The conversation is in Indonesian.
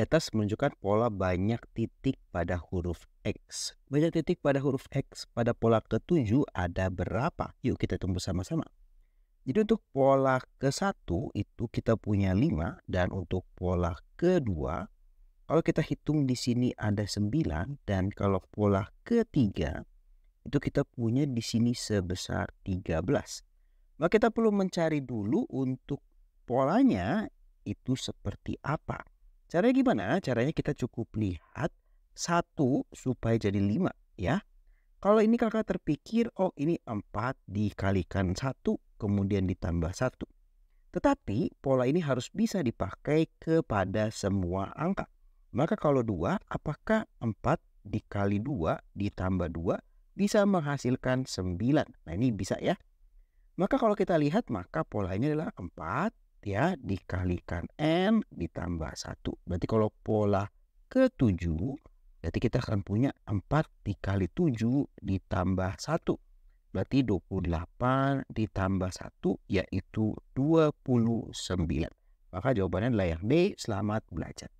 atas menunjukkan pola banyak titik pada huruf X. Banyak titik pada huruf X pada pola ke-7 ada berapa? Yuk kita tunggu sama-sama. Jadi untuk pola ke-1 itu kita punya 5 dan untuk pola ke-2 kalau kita hitung di sini ada 9 dan kalau pola ketiga itu kita punya di sini sebesar 13. Maka kita perlu mencari dulu untuk polanya itu seperti apa. Caranya gimana? Caranya kita cukup lihat satu supaya jadi lima ya. Kalau ini kakak terpikir, oh ini empat dikalikan satu kemudian ditambah satu. Tetapi pola ini harus bisa dipakai kepada semua angka. Maka kalau dua, apakah empat dikali dua ditambah dua bisa menghasilkan sembilan? Nah ini bisa ya. Maka kalau kita lihat, maka polanya adalah empat ya dikalikan n ditambah satu. Berarti kalau pola ketujuh berarti kita akan punya 4 dikali 7 ditambah 1. Berarti 28 ditambah 1 yaitu 29. Maka jawabannya adalah yang D. Selamat belajar.